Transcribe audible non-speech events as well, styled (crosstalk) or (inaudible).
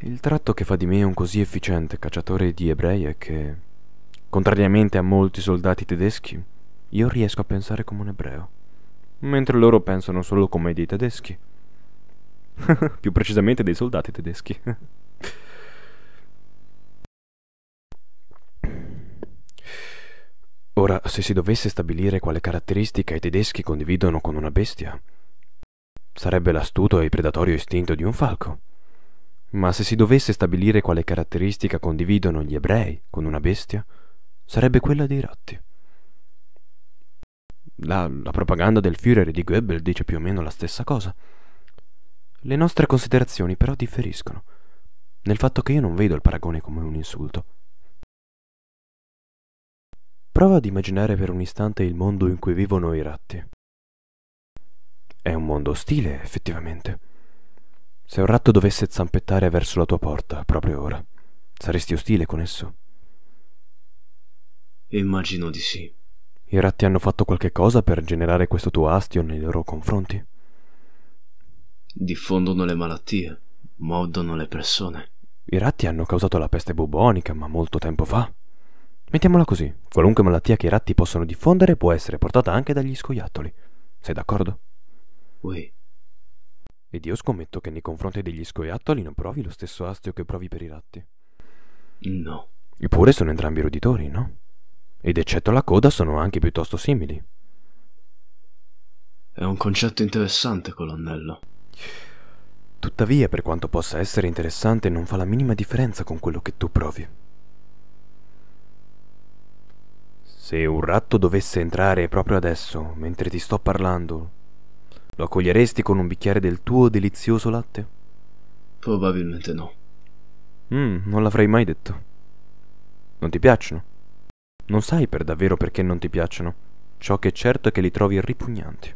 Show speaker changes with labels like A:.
A: Il tratto che fa di me un così efficiente cacciatore di ebrei è che, contrariamente a molti soldati tedeschi, io riesco a pensare come un ebreo, mentre loro pensano solo come dei tedeschi. (laughs) Più precisamente dei soldati tedeschi. (laughs) Ora, se si dovesse stabilire quale caratteristica i tedeschi condividono con una bestia, sarebbe l'astuto e predatorio istinto di un falco. Ma se si dovesse stabilire quale caratteristica condividono gli ebrei con una bestia, sarebbe quella dei ratti. La, la, propaganda del Führer di Goebbels dice più o meno la stessa cosa. Le nostre considerazioni però differiscono, nel fatto che io non vedo il paragone come un insulto. Prova ad immaginare per un istante il mondo in cui vivono i ratti. È un mondo ostile, effettivamente se un ratto dovesse zampettare verso la tua porta, proprio ora, saresti ostile con esso? Immagino di sì. I ratti hanno fatto qualche cosa per generare questo tuo astio nei loro confronti? Diffondono le malattie, mordono le persone. I ratti hanno causato la peste bubonica, ma molto tempo fa. Mettiamola così, qualunque malattia che i ratti possono diffondere può essere portata anche dagli scoiattoli. Sei d'accordo? Oui. Ed io scommetto che nei confronti degli scoiattoli non provi lo stesso astio che provi per i ratti. No. Eppure sono entrambi roditori, no? Ed eccetto la coda sono anche piuttosto simili. È un concetto interessante, colonnello. Tuttavia, per quanto possa essere interessante, non fa la minima differenza con quello che tu provi. Se un ratto dovesse entrare proprio adesso, mentre ti sto parlando, lo accoglieresti con un bicchiere del tuo delizioso latte? Probabilmente no. Mm, non l'avrei mai detto. Non ti piacciono? Non sai per davvero perché non ti piacciono. Ciò che è certo è che li trovi ripugnanti.